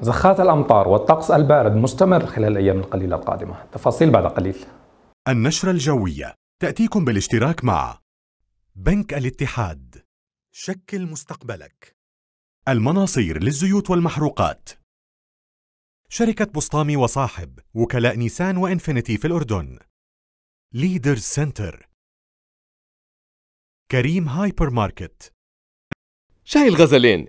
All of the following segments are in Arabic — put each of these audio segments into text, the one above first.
زخات الأمطار والطقس البارد مستمر خلال الأيام القليلة القادمة تفاصيل بعد قليل النشرة الجوية تأتيكم بالاشتراك مع بنك الاتحاد شكل مستقبلك المناصير للزيوت والمحروقات شركة بسطامي وصاحب وكلاء نيسان وإنفينيتي في الأردن ليدرز سنتر كريم هايبر ماركت شاي الغزلين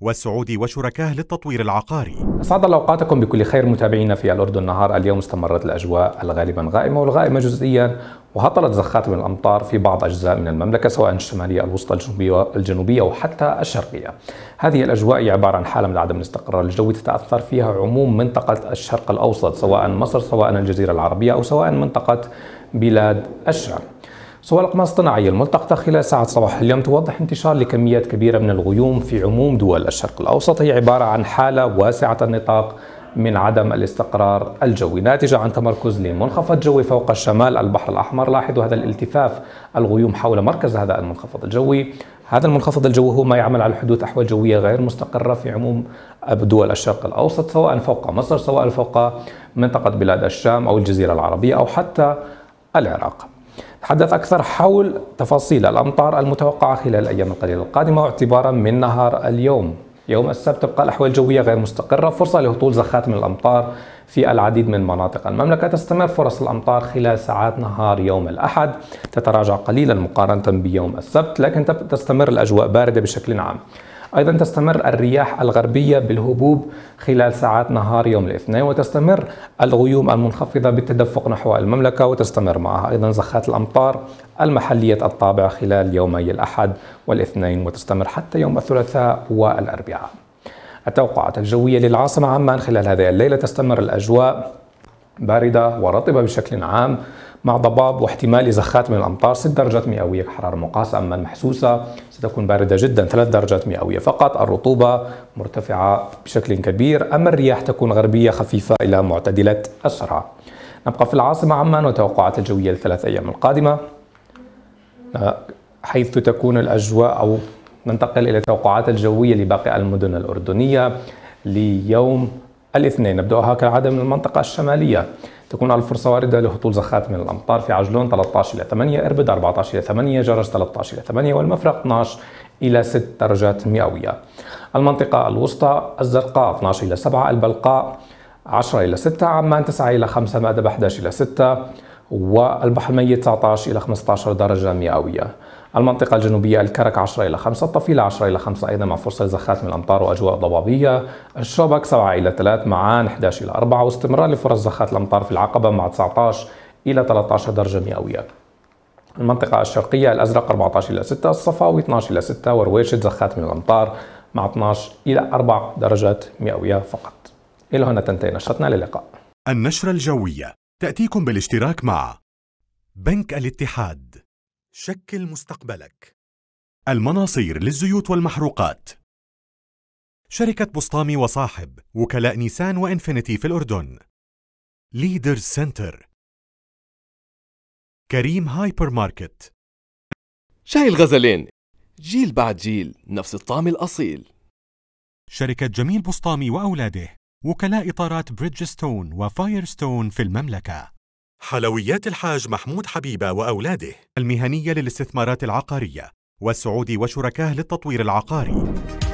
والسعودي وشركاه للتطوير العقاري أسعد الله أوقاتكم بكل خير متابعينا في الأردن نهار اليوم استمرت الأجواء الغالبا غائمة والغائمة جزئيا وهطلت زخات من الأمطار في بعض أجزاء من المملكة سواء الشمالية الوسطى الجنوبية وحتى الشرقية هذه الأجواء هي عبارة عن حالة من عدم الاستقرار الجوي تتأثر فيها عموم منطقة الشرق الأوسط سواء مصر سواء الجزيرة العربية أو سواء منطقة بلاد الشام صور الأقمار الصناعية الملتقطة خلال ساعة صباح اليوم توضح انتشار لكميات كبيرة من الغيوم في عموم دول الشرق الأوسط هي عبارة عن حالة واسعة النطاق من عدم الاستقرار الجوي ناتجة عن تمركز لمنخفض جوي فوق الشمال البحر الأحمر لاحظوا هذا الالتفاف الغيوم حول مركز هذا المنخفض الجوي هذا المنخفض الجوي هو ما يعمل على حدوث أحوال جوية غير مستقرة في عموم دول الشرق الأوسط سواء فوق مصر سواء فوق منطقة بلاد الشام أو الجزيرة العربية أو حتى العراق تحدث أكثر حول تفاصيل الأمطار المتوقعة خلال الأيام القليلة القادمة واعتبارا من نهار اليوم يوم السبت تبقى الأحوال الجوية غير مستقرة فرصة لهطول زخات من الأمطار في العديد من مناطق المملكة تستمر فرص الأمطار خلال ساعات نهار يوم الأحد تتراجع قليلا مقارنة بيوم السبت لكن تستمر الأجواء باردة بشكل عام أيضا تستمر الرياح الغربية بالهبوب خلال ساعات نهار يوم الاثنين وتستمر الغيوم المنخفضة بالتدفق نحو المملكة وتستمر معها أيضا زخات الأمطار المحلية الطابع خلال يومي الأحد والاثنين وتستمر حتى يوم الثلاثاء والأربعاء التوقعات الجوية للعاصمة عمان خلال هذه الليلة تستمر الأجواء باردة ورطبة بشكل عام مع ضباب واحتمال إزخات من الأمطار 6 درجات مئوية كحرارة مقاسة أما المحسوسة ستكون باردة جدا 3 درجات مئوية فقط الرطوبة مرتفعة بشكل كبير أما الرياح تكون غربية خفيفة إلى معتدلة السرعة نبقى في العاصمة عمان وتوقعات الجوية للثلاث أيام القادمة آه، حيث تكون الأجواء أو ننتقل إلى التوقعات الجوية لباقي المدن الأردنية ليوم الاثنين نبدأها كالعادة من المنطقة الشمالية تكون الفرصة واردة لهطول زخات من الأمطار في عجلون 13 إلى 8 إربد 14 إلى 8 جرج 13 إلى 8 والمفرق 12 إلى 6 درجات مئوية المنطقة الوسطى الزرقاء 12 إلى 7 البلقاء 10 إلى 6 عمان 9 إلى 5 مأدب 11 إلى 6 والبحر الميت 19 إلى 15 درجة مئوية المنطقة الجنوبية الكرك 10 إلى 5 الطفيلة 10 إلى 5 أيضا مع فرصة زخات من الأمطار وأجواء ضبابية الشوبك 7 إلى 3 معان 11 إلى 4 واستمرار لفرص زخات الأمطار في العقبة مع 19 إلى 13 درجة مئوية المنطقة الشرقية الأزرق 14 إلى 6 الصفاوي 12 إلى 6 ورويشة زخات من الأمطار مع 12 إلى 4 درجات مئوية فقط إلى هنا تنتهي نشرتنا للقاء النشرة الجوية تأتيكم بالاشتراك مع بنك الاتحاد شكل مستقبلك المناصير للزيوت والمحروقات شركة بسطامي وصاحب وكلاء نيسان وإنفينيتي في الأردن ليدرز سنتر كريم هايبر ماركت شاي الغزلين جيل بعد جيل نفس الطعم الأصيل شركة جميل بسطامي وأولاده وكلاء إطارات بريدجستون وفايرستون في المملكة حلويات الحاج محمود حبيبة وأولاده المهنية للاستثمارات العقارية والسعودي وشركاه للتطوير العقاري